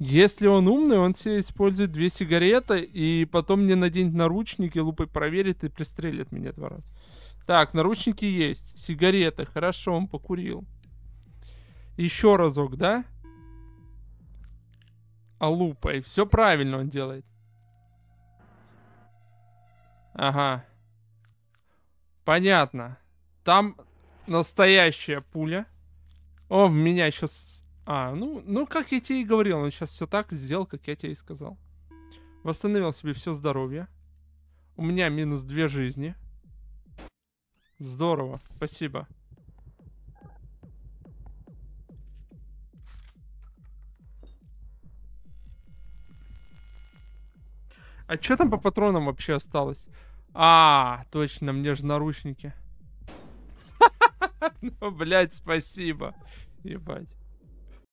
Если он умный, он себе использует две сигареты и потом мне наденет наручники, лупой проверит и пристрелит меня два раза. Так, наручники есть, сигареты, хорошо, он покурил. Еще разок, да? А лупой, все правильно он делает. Ага. Понятно. Там настоящая пуля. О, в меня сейчас а, ну, ну как я тебе и говорил, он сейчас все так сделал, как я тебе и сказал. Восстановил себе все здоровье. У меня минус две жизни. Здорово, спасибо. А что там по патронам вообще осталось? А, точно, мне же наручники. Ну, блядь, спасибо. Ебать.